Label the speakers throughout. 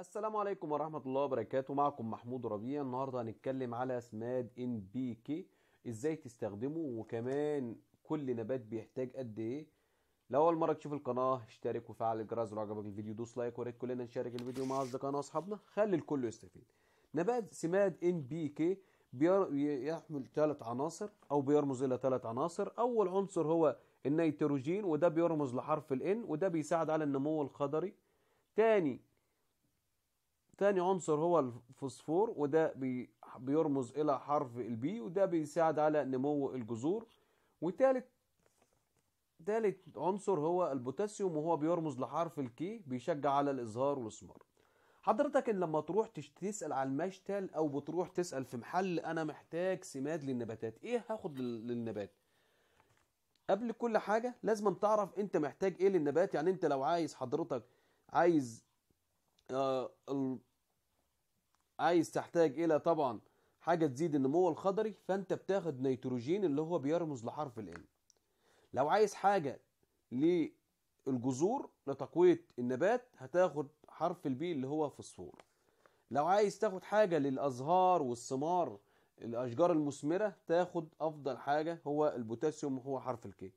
Speaker 1: السلام عليكم ورحمة الله وبركاته معكم محمود ربيع النهاردة هنتكلم على سماد ان بي كي ازاي تستخدمه وكمان كل نبات بيحتاج قد ايه لو اول مرة تشوف القناة اشترك وفعل الجرس لو عجبك الفيديو دوس لايك وريت كلنا نشارك الفيديو مع اصدقائنا واصحابنا خلي الكل يستفيد نبات سماد ان بي كي بيحمل ثلاث عناصر او بيرمز الى ثلاث عناصر اول عنصر هو النيتروجين وده بيرمز لحرف الان وده بيساعد على النمو الخضري تاني تاني عنصر هو الفوسفور وده بي بيرمز إلى حرف البي وده بيساعد على نمو الجذور وتالت تالت عنصر هو البوتاسيوم وهو بيرمز لحرف الكي بيشجع على الإزهار والإثمار حضرتك إن لما تروح تسأل على المشتل أو بتروح تسأل في محل أنا محتاج سماد للنباتات إيه هاخد للنبات قبل كل حاجة لازم تعرف أنت محتاج إيه للنبات يعني أنت لو عايز حضرتك عايز آه، عايز تحتاج الى طبعا حاجه تزيد النمو الخضري فانت بتاخد نيتروجين اللي هو بيرمز لحرف ال لو عايز حاجه للجذور لتقويه النبات هتاخد حرف البي اللي هو فوسفور لو عايز تاخد حاجه للازهار والثمار الاشجار المثمره تاخد افضل حاجه هو البوتاسيوم وهو حرف الكي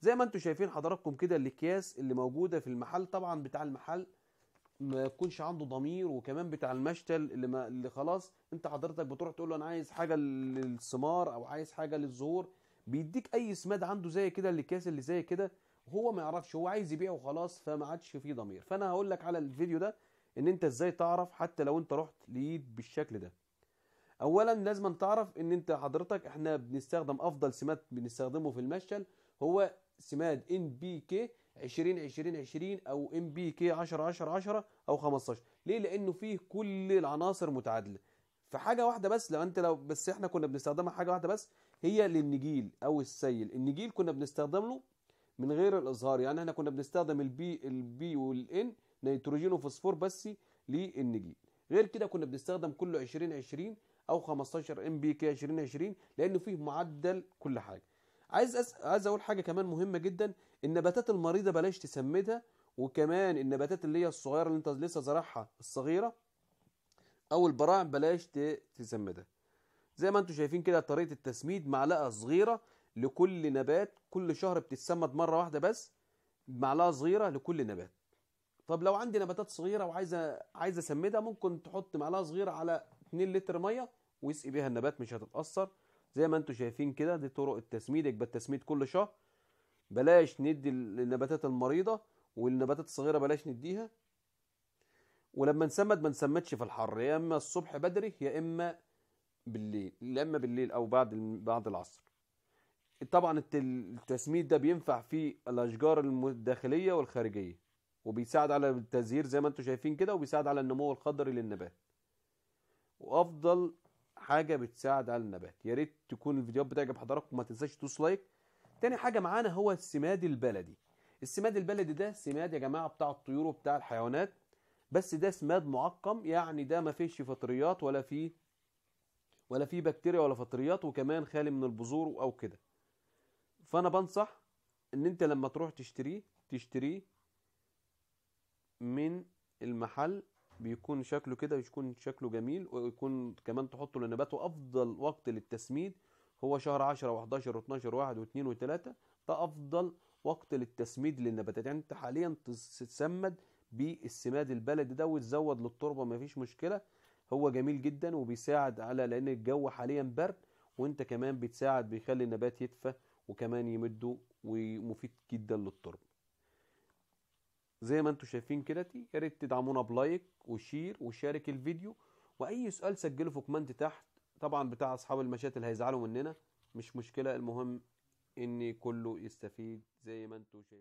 Speaker 1: زي ما انتم شايفين حضراتكم كده الاكياس اللي موجوده في المحل طبعا بتاع المحل ما يكونش عنده ضمير وكمان بتاع المشتل اللي, ما اللي خلاص انت حضرتك بتروح تقول له انا عايز حاجه للثمار او عايز حاجه للزهور بيديك اي سماد عنده زي كده الاكياس اللي زي كده هو ما يعرفش هو عايز يبيع وخلاص فما عادش فيه ضمير فانا هقول لك على الفيديو ده ان انت ازاي تعرف حتى لو انت رحت ليد بالشكل ده اولا لازم تعرف ان انت حضرتك احنا بنستخدم افضل سماد بنستخدمه في المشتل هو سماد ان بي كي 20 20 20 او ام بي كي 10 10 10 او 15 ليه لانه فيه كل العناصر متعادله في حاجه واحده بس لو انت لو بس احنا كنا بنستخدمها حاجه واحده بس هي للنجيل او السيل النجيل كنا بنستخدم له من غير الاظهار يعني احنا كنا بنستخدم البي البي والان نيتروجين وفوسفور بس للنجيل غير كده كنا بنستخدم كله 20 20 او 15 ام بي كي 20 20 لانه فيه معدل كل حاجه عايز أس... عايز اقول حاجه كمان مهمه جدا النباتات المريضه بلاش تسمدها وكمان النباتات اللي هي الصغيره اللي انت لسه زارعها الصغيره او البراعم بلاش تسمدها زي ما انتم شايفين كده طريقه التسميد معلقه صغيره لكل نبات كل شهر بتتسمد مره واحده بس معلقه صغيره لكل نبات طب لو عندي نباتات صغيره وعايزه عايز اسمدها ممكن تحط معلقه صغيره على 2 لتر ميه ويسقي بيها النبات مش هتتاثر زي ما انتم شايفين كده دي طرق التسميد يبقى التسميد كل شهر بلاش ندي النباتات المريضه والنباتات الصغيره بلاش نديها ولما نسمد ما نسمدش في الحر يا اما الصبح بدري يا اما بالليل يا اما بالليل او بعد بعد العصر طبعا التسميد ده بينفع في الاشجار الداخليه والخارجيه وبيساعد على التزهير زي ما انتم شايفين كده وبيساعد على النمو الخضري للنبات وافضل حاجه بتساعد على النبات يا ريت تكون الفيديوهات بتعجب حضرتك وما تنساش تدوس لايك تاني حاجه معانا هو السماد البلدي السماد البلدي ده سماد يا جماعه بتاع الطيور وبتاع الحيوانات بس ده سماد معقم يعني ده ما فيش فطريات ولا فيه ولا فيه بكتيريا ولا فطريات وكمان خالي من البذور او كده فانا بنصح ان انت لما تروح تشتريه تشتريه من المحل بيكون شكله كده بيكون شكله جميل ويكون كمان تحطه لنباته افضل وقت للتسميد هو شهر 10 و11 و12 و1 و2 و3 ده افضل وقت للتسميد للنباتات يعني انت حاليا تتسمد بالسماد البلدي ده وتزود للتربه مفيش مشكله هو جميل جدا وبيساعد على لان الجو حاليا برد وانت كمان بتساعد بيخلي النبات يدفى وكمان يمده ومفيد جدا للتربه زي ما انتم شايفين كدتي يا ريت تدعمونا بلايك وشير وشارك الفيديو واي سؤال سجله في كومنت تحت طبعا بتاع اصحاب المشاتل هيزعلوا مننا مش مشكله المهم ان كله يستفيد زي ما انتم شايفين